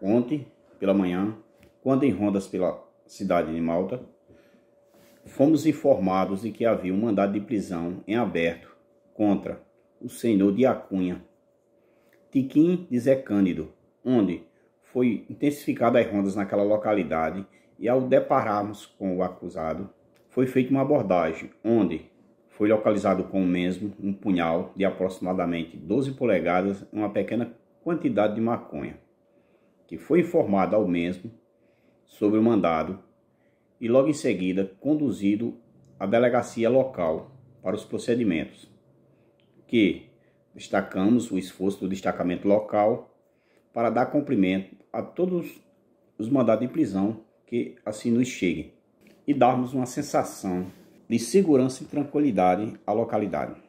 Ontem, pela manhã, quando em rondas pela cidade de Malta, fomos informados de que havia um mandado de prisão em aberto contra o senhor de Acunha, Tiquim de Zé Cândido, onde foi intensificada as rondas naquela localidade e ao depararmos com o acusado, foi feita uma abordagem onde foi localizado com o mesmo um punhal de aproximadamente 12 polegadas e uma pequena quantidade de maconha que foi informado ao mesmo sobre o mandado e logo em seguida conduzido à delegacia local para os procedimentos, que destacamos o esforço do destacamento local para dar cumprimento a todos os mandados de prisão que assim nos cheguem e darmos uma sensação de segurança e tranquilidade à localidade.